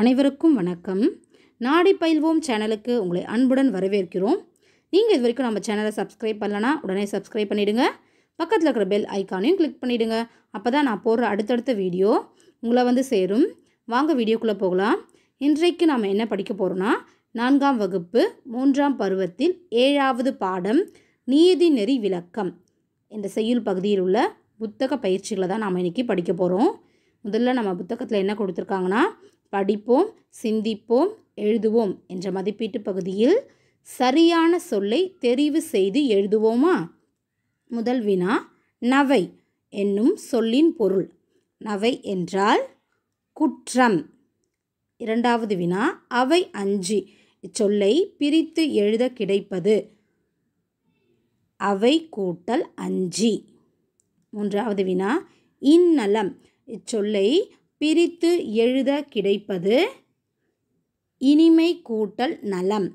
அனைவருக்கும் வணக்கம் நாடி பயில்வோம் சேனலுக்கு உங்களை அன்புடன் வரவேற்கிறோம் நீங்கள் இது வரைக்கும் நம்ம சேனலை சப்ஸ்கிரைப் பண்ணலனா உடனே சப்ஸ்கிரைப் பண்ணிவிடுங்க பக்கத்தில் இருக்கிற பெல் ஐக்கானையும் கிளிக் பண்ணிவிடுங்க அப்போ தான் நான் போடுற அடுத்தடுத்த வீடியோ உங்களை வந்து சேரும் வாங்க வீடியோக்குள்ளே போகலாம் இன்றைக்கு நாம் என்ன படிக்க போகிறோன்னா நான்காம் வகுப்பு மூன்றாம் பருவத்தில் ஏழாவது பாடம் நீதிநெறி விளக்கம் இந்த செய்யுள் பகுதியில் உள்ள புத்தக பயிற்சிகளை தான் நாம் இன்றைக்கி படிக்க போகிறோம் முதல்ல நம்ம புத்தகத்தில் என்ன கொடுத்துருக்காங்கன்னா படிப்போம் சிந்திப்போம் எழுதுவோம் என்ற மதிப்பீட்டு பகுதியில் சரியான சொல்லை தெரிவு செய்து எழுதுவோமா முதல் வினா நவை என்னும் சொல்லின் பொருள் நவை என்றால் குற்றம் இரண்டாவது வினா அவை அஞ்சு இச்சொல்லை பிரித்து எழுத கிடைப்பது அவை கூட்டல் அஞ்சு மூன்றாவது வினா இந்நலம் இச்சொல்லை பிரித்து எழுத கிடைப்பது இனிமை கூட்டல் நலம்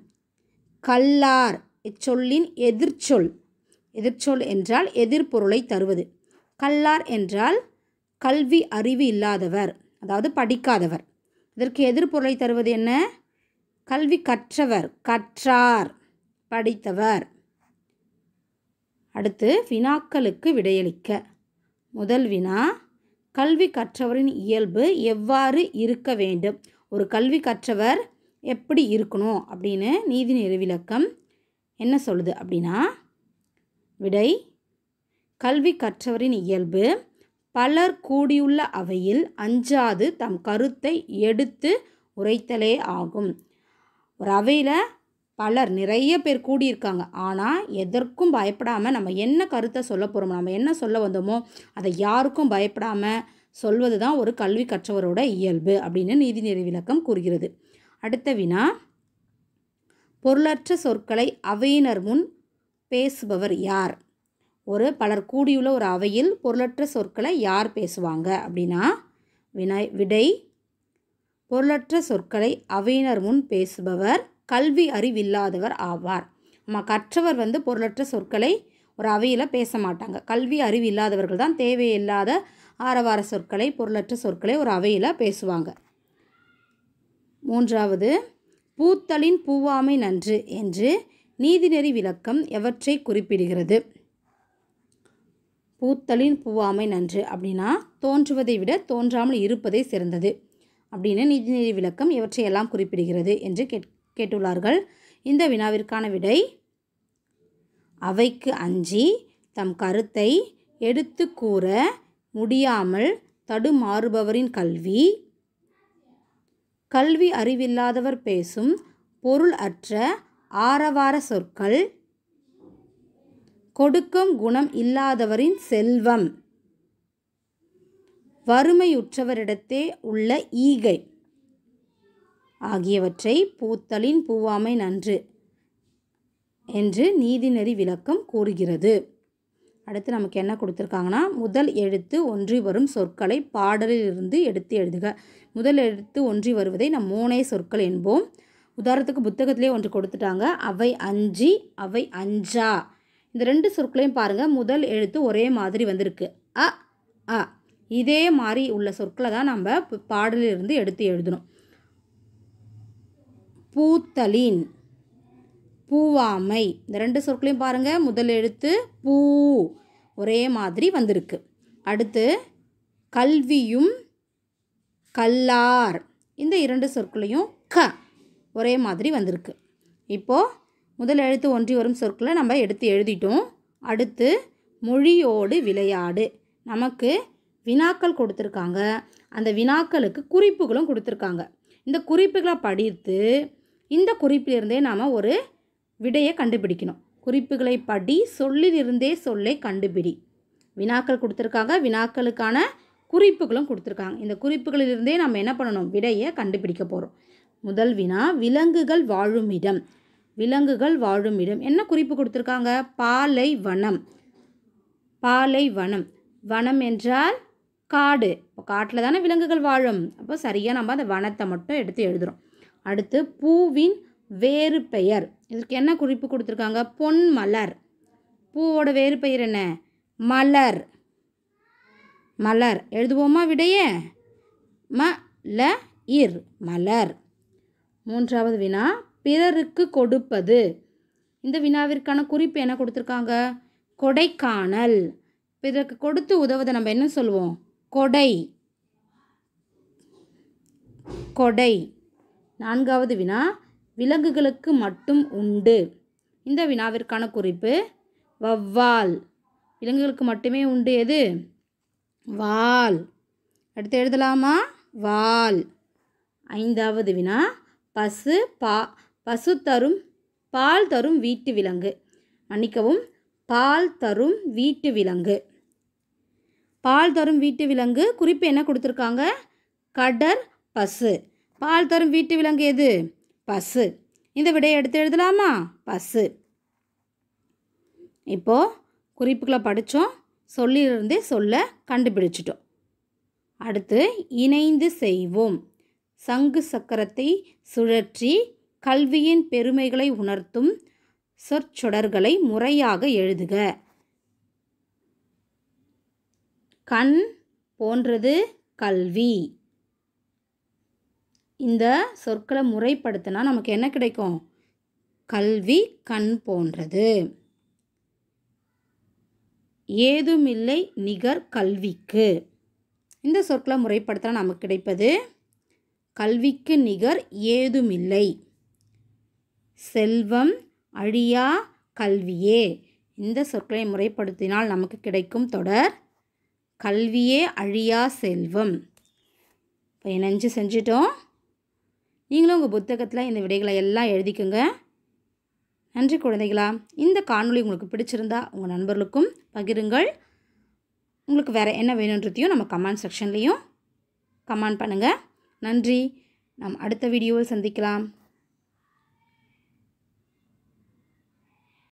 கல்லார் இச்சொல்லின் எதிர்ச்சொல் எதிர்ச்சொல் என்றால் எதிர்பொருளை தருவது கல்லார் என்றால் கல்வி அறிவு இல்லாதவர் அதாவது படிக்காதவர் இதற்கு எதிர்பொருளை தருவது என்ன கல்வி கற்றவர் கற்றார் படித்தவர் அடுத்து வினாக்களுக்கு விடையளிக்க முதல் வினா கல்வி கற்றவரின் இயல்பு எவ்வாறு இருக்க வேண்டும் ஒரு கல்வி கற்றவர் எப்படி இருக்கணும் அப்படின்னு நீதி நெறிவிளக்கம் என்ன சொல்லுது அப்படின்னா விடை கல்வி கற்றவரின் இயல்பு பலர் கூடியுள்ள அவையில் அஞ்சாது தம் கருத்தை எடுத்து உரைத்தலே ஆகும் ஒரு அவையில் பலர் நிறைய பேர் கூடியிருக்காங்க ஆனால் எதற்கும் பயப்படாமல் நம்ம என்ன கருத்தை சொல்ல போகிறோமோ நம்ம என்ன சொல்ல வந்தோமோ அதை யாருக்கும் பயப்படாமல் சொல்வது தான் ஒரு கல்வி கற்றவரோட இயல்பு அப்படின்னு நீதிநெறி விளக்கம் கூறுகிறது அடுத்த வினா பொருளற்ற சொற்களை அவையினர் முன் பேசுபவர் யார் ஒரு பலர் கூடியுள்ள ஒரு அவையில் பொருளற்ற சொற்களை யார் பேசுவாங்க அப்படின்னா வினை விடை பொருளற்ற சொற்களை அவையினர் முன் பேசுபவர் கல்வி அறிவில்லாதவர் ஆவார் நம்ம கற்றவர் வந்து பொருளற்ற சொற்களை ஒரு அவையில் பேச மாட்டாங்க கல்வி அறிவு இல்லாதவர்கள் தான் தேவையில்லாத ஆரவார சொற்களை பொருளற்ற சொற்களை ஒரு அவையில் பேசுவாங்க மூன்றாவது பூத்தலின் பூவாமை நன்று என்று நீதிநெறி விளக்கம் எவற்றை குறிப்பிடுகிறது பூத்தலின் பூவாமை நன்று அப்படின்னா தோன்றுவதை விட தோன்றாமல் இருப்பதே சிறந்தது அப்படின்னு நீதிநெறி விளக்கம் இவற்றையெல்லாம் குறிப்பிடுகிறது என்று கேட்க கேட்டுள்ளார்கள் இந்த வினாவிற்கான விடை அவைக்கு அஞ்சி தம் கருத்தை எடுத்து கூற முடியாமல் தடுமாறுபவரின் கல்வி கல்வி அறிவில்லாதவர் பேசும் பொருள் அற்ற ஆரவார சொற்கள் கொடுக்கும் குணம் இல்லாதவரின் செல்வம் வறுமையுற்றவரிடத்தே உள்ள ஈகை ஆகியவற்றை பூத்தலின் பூவாமை நன்று என்று நீதிநெறி விளக்கம் கூறுகிறது அடுத்து நமக்கு என்ன கொடுத்துருக்காங்கன்னா முதல் எழுத்து ஒன்றி வரும் சொற்களை பாடலில் இருந்து எடுத்து எழுதுக முதல் எழுத்து ஒன்றி வருவதை நம் மூனை சொற்கள் என்போம் உதாரணத்துக்கு புத்தகத்திலே ஒன்று கொடுத்துட்டாங்க அவை அஞ்சி அவை அஞ்சா இந்த ரெண்டு சொற்களையும் பாருங்கள் முதல் எழுத்து ஒரே மாதிரி வந்திருக்கு அ அ இதே மாதிரி உள்ள சொற்களை தான் நம்ம பாடலிலிருந்து எடுத்து எழுதணும் பூத்தலின் பூவாமை இந்த ரெண்டு சொற்களையும் பாருங்கள் முதல் எழுத்து பூ ஒரே மாதிரி வந்திருக்கு அடுத்து கல்வியும் கல்லார் இந்த இரண்டு சொற்களையும் க ஒரே மாதிரி வந்திருக்கு இப்போது முதல் எழுத்து ஒன்றி வரும் சொற்களை நம்ம எடுத்து எழுதிட்டோம் அடுத்து மொழியோடு விளையாடு நமக்கு வினாக்கள் கொடுத்துருக்காங்க அந்த வினாக்களுக்கு குறிப்புகளும் கொடுத்துருக்காங்க இந்த குறிப்புகளை படித்து இந்த குறிப்பிலிருந்தே நாம் ஒரு விடையை கண்டுபிடிக்கணும் குறிப்புகளை படி சொல்லிலிருந்தே சொல்லை கண்டுபிடி வினாக்கள் கொடுத்துருக்காங்க வினாக்களுக்கான குறிப்புகளும் கொடுத்துருக்காங்க இந்த குறிப்புகளிலிருந்தே நம்ம என்ன பண்ணணும் விடையை கண்டுபிடிக்க போகிறோம் முதல் வினா விலங்குகள் வாழும் இடம் விலங்குகள் வாழும் இடம் என்ன குறிப்பு கொடுத்துருக்காங்க பாலை வனம் பாலை வனம் வனம் என்றால் காடு இப்போ காட்டில் தானே விலங்குகள் வாழும் அப்போ சரியாக நம்ம அந்த வனத்தை மட்டும் எடுத்து எழுதுகிறோம் அடுத்து பூவின் வேறு பெயர் இதற்கு என்ன குறிப்பு கொடுத்துருக்காங்க பொன் மலர் பூவோட வேறு பெயர் என்ன மலர் மலர் எழுதுவோமா விடையே ம ல இர் மலர் மூன்றாவது வினா பிறருக்கு கொடுப்பது இந்த வினாவிற்கான குறிப்பு என்ன கொடுத்துருக்காங்க கொடைக்கானல் பிறருக்கு கொடுத்து உதவுவதை நம்ம என்ன சொல்லுவோம் கொடை கொடை நான்காவது வினா விலங்குகளுக்கு மட்டும் உண்டு இந்த வினாவிற்கான குறிப்பு வவ்வால் விலங்குகளுக்கு மட்டுமே உண்டு எது வால் அடுத்து எழுதலாமா வால் ஐந்தாவது வினா பசு பா பசு தரும் பால் தரும் வீட்டு விலங்கு மன்னிக்கவும் பால் தரும் வீட்டு விலங்கு பால் தரும் வீட்டு விலங்கு குறிப்பு என்ன கொடுத்துருக்காங்க கடற் பசு பால் தரும் வீட்டு விலங்கு எது பசு இந்த விடையை எடுத்து எழுதலாமா பசு இப்போது குறிப்புகளை படித்தோம் சொல்லிருந்தே சொல்ல கண்டுபிடிச்சிட்டோம் அடுத்து இணைந்து செய்வோம் சங்கு சக்கரத்தை சுழற்றி கல்வியின் பெருமைகளை உணர்த்தும் சொற்சொடர்களை முறையாக எழுதுக கண் போன்றது கல்வி இந்த சொற்களை முறைப்படுத்தினா நமக்கு என்ன கிடைக்கும் கல்வி கண் போன்றது ஏதுமில்லை நிகர் கல்விக்கு இந்த சொற்களை முறைப்படுத்தினா நமக்கு கிடைப்பது கல்விக்கு நிகர் ஏதுமில்லை செல்வம் அழியா கல்வியே இந்த சொற்களை முறைப்படுத்தினால் நமக்கு கிடைக்கும் தொடர் கல்வியே அழியா செல்வம் இப்போ இணைஞ்சு செஞ்சிட்டோம் நீங்களும் உங்கள் புத்தகத்தில் இந்த விடைகளை எல்லாம் எழுதிக்கோங்க நன்றி குழந்தைகளா இந்த காணொலி உங்களுக்கு பிடிச்சிருந்தா உங்கள் நண்பர்களுக்கும் பகிருங்கள் உங்களுக்கு வேறு என்ன வேணுன்றதையும் நம்ம கமெண்ட் செக்ஷன்லேயும் கமெண்ட் பண்ணுங்கள் நன்றி நாம் அடுத்த வீடியோவில் சந்திக்கலாம்